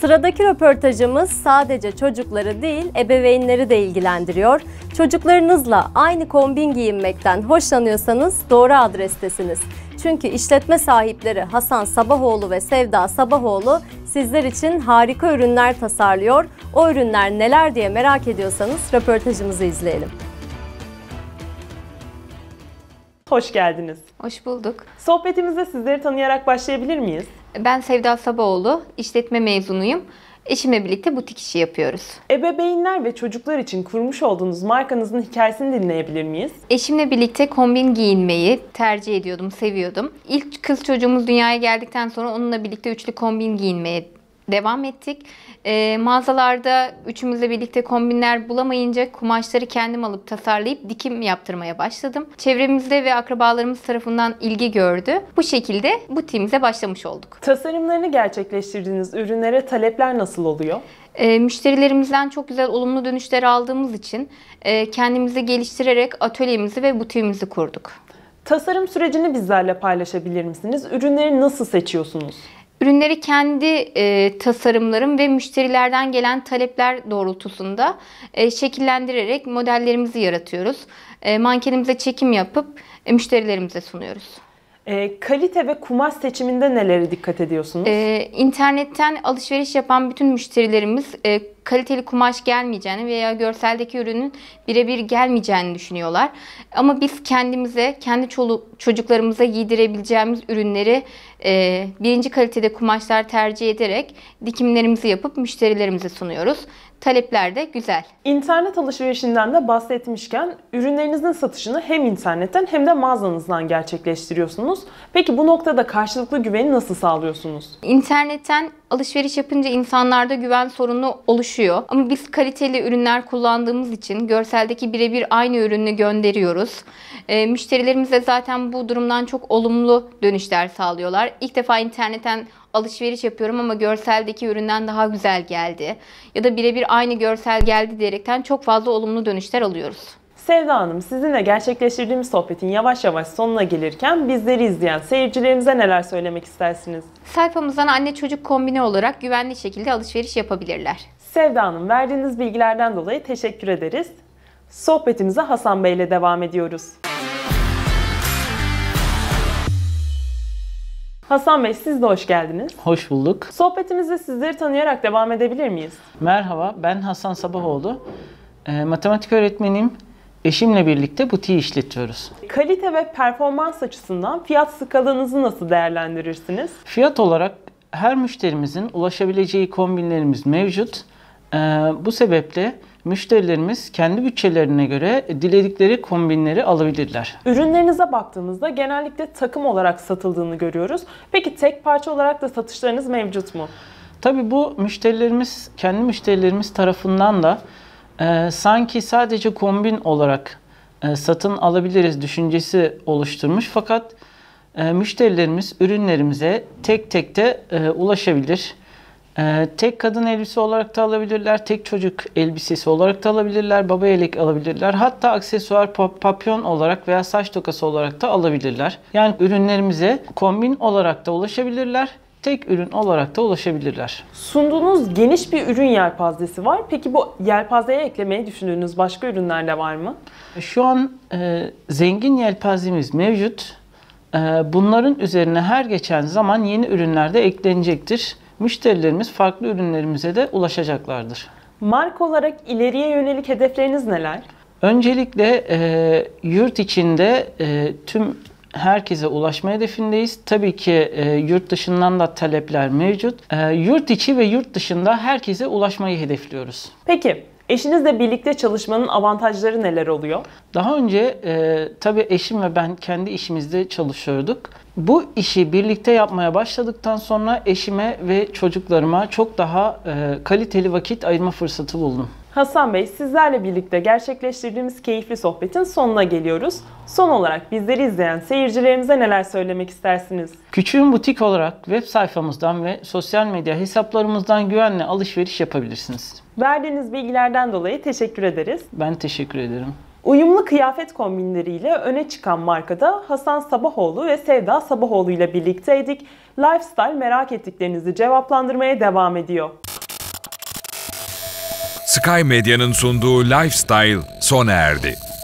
Sıradaki röportajımız sadece çocukları değil, ebeveynleri de ilgilendiriyor. Çocuklarınızla aynı kombin giyinmekten hoşlanıyorsanız doğru adrestesiniz. Çünkü işletme sahipleri Hasan Sabahoğlu ve Sevda Sabahoğlu sizler için harika ürünler tasarlıyor. O ürünler neler diye merak ediyorsanız röportajımızı izleyelim. Hoş geldiniz. Hoş bulduk. Sohbetimize sizleri tanıyarak başlayabilir miyiz? Ben Sevda Sabaoğlu, işletme mezunuyum. Eşimle birlikte butik işi yapıyoruz. Ebeveynler ve çocuklar için kurmuş olduğunuz markanızın hikayesini dinleyebilir miyiz? Eşimle birlikte kombin giyinmeyi tercih ediyordum, seviyordum. İlk kız çocuğumuz dünyaya geldikten sonra onunla birlikte üçlü kombin giyinmeye devam ettik. E, mağazalarda üçümüzle birlikte kombinler bulamayınca kumaşları kendim alıp tasarlayıp dikim yaptırmaya başladım. Çevremizde ve akrabalarımız tarafından ilgi gördü. Bu şekilde bu butiğimize başlamış olduk. Tasarımlarını gerçekleştirdiğiniz ürünlere talepler nasıl oluyor? E, müşterilerimizden çok güzel olumlu dönüşler aldığımız için e, kendimizi geliştirerek atölyemizi ve butiğimizi kurduk. Tasarım sürecini bizlerle paylaşabilir misiniz? Ürünleri nasıl seçiyorsunuz? Ürünleri kendi e, tasarımlarım ve müşterilerden gelen talepler doğrultusunda e, şekillendirerek modellerimizi yaratıyoruz. E, mankenimize çekim yapıp e, müşterilerimize sunuyoruz. E, kalite ve kumaş seçiminde nelere dikkat ediyorsunuz? E, internetten alışveriş yapan bütün müşterilerimiz e, kaliteli kumaş gelmeyeceğini veya görseldeki ürünün birebir gelmeyeceğini düşünüyorlar. Ama biz kendimize, kendi çocuklarımıza giydirebileceğimiz ürünleri e, birinci kalitede kumaşlar tercih ederek dikimlerimizi yapıp müşterilerimize sunuyoruz. Talepler de güzel. İnternet alışverişinden de bahsetmişken ürünlerinizin satışını hem internetten hem de mağazanızdan gerçekleştiriyorsunuz. Peki bu noktada karşılıklı güveni nasıl sağlıyorsunuz? İnternetten alışveriş yapınca insanlarda güven sorunu oluşuyor. Ama biz kaliteli ürünler kullandığımız için görseldeki birebir aynı ürünü gönderiyoruz. E, ee, müşterilerimize zaten bu durumdan çok olumlu dönüşler sağlıyorlar. İlk defa internetten alışveriş yapıyorum ama görseldeki üründen daha güzel geldi ya da birebir aynı görsel geldi diyerekten çok fazla olumlu dönüşler alıyoruz. Sevda Hanım sizinle gerçekleştirdiğimiz sohbetin yavaş yavaş sonuna gelirken bizleri izleyen seyircilerimize neler söylemek istersiniz? Sayfamızdan anne çocuk kombine olarak güvenli şekilde alışveriş yapabilirler. Sevda Hanım verdiğiniz bilgilerden dolayı teşekkür ederiz. Sohbetimize Hasan Bey ile devam ediyoruz. Hasan Bey siz de hoş geldiniz. Hoş bulduk. Sohbetimize sizleri tanıyarak devam edebilir miyiz? Merhaba ben Hasan Sabahoğlu. E, matematik öğretmeniyim. Eşimle birlikte butiği işletiyoruz. Kalite ve performans açısından fiyat skalanızı nasıl değerlendirirsiniz? Fiyat olarak her müşterimizin ulaşabileceği kombinlerimiz mevcut. Ee, bu sebeple müşterilerimiz kendi bütçelerine göre diledikleri kombinleri alabilirler. Ürünlerinize baktığımızda genellikle takım olarak satıldığını görüyoruz. Peki tek parça olarak da satışlarınız mevcut mu? Tabii bu müşterilerimiz, kendi müşterilerimiz tarafından da e, sanki sadece kombin olarak e, satın alabiliriz düşüncesi oluşturmuş. Fakat e, müşterilerimiz ürünlerimize tek tek de e, ulaşabilir. E, tek kadın elbise olarak da alabilirler, tek çocuk elbisesi olarak da alabilirler, baba yelek alabilirler. Hatta aksesuar papyon olarak veya saç tokası olarak da alabilirler. Yani ürünlerimize kombin olarak da ulaşabilirler tek ürün olarak da ulaşabilirler. Sunduğunuz geniş bir ürün yelpazesi var. Peki bu yelpazeye eklemeyi düşündüğünüz başka ürünler de var mı? Şu an e, zengin yelpazemiz mevcut. E, bunların üzerine her geçen zaman yeni ürünler de eklenecektir. Müşterilerimiz farklı ürünlerimize de ulaşacaklardır. Marka olarak ileriye yönelik hedefleriniz neler? Öncelikle e, yurt içinde e, tüm herkese ulaşma hedefindeyiz. Tabii ki e, yurt dışından da talepler mevcut. E, yurt içi ve yurt dışında herkese ulaşmayı hedefliyoruz. Peki Eşinizle birlikte çalışmanın avantajları neler oluyor? Daha önce e, tabii eşim ve ben kendi işimizde çalışıyorduk. Bu işi birlikte yapmaya başladıktan sonra eşime ve çocuklarıma çok daha e, kaliteli vakit ayırma fırsatı buldum. Hasan Bey sizlerle birlikte gerçekleştirdiğimiz keyifli sohbetin sonuna geliyoruz. Son olarak bizleri izleyen seyircilerimize neler söylemek istersiniz? Küçüğün butik olarak web sayfamızdan ve sosyal medya hesaplarımızdan güvenle alışveriş yapabilirsiniz. Verdiğiniz bilgilerden dolayı teşekkür ederiz. Ben teşekkür ederim. Uyumlu kıyafet kombinleriyle öne çıkan markada Hasan Sabahoğlu ve Sevda Sabahoğlu ile birlikteydik. Lifestyle merak ettiklerinizi cevaplandırmaya devam ediyor. Sky Medya'nın sunduğu Lifestyle sona erdi.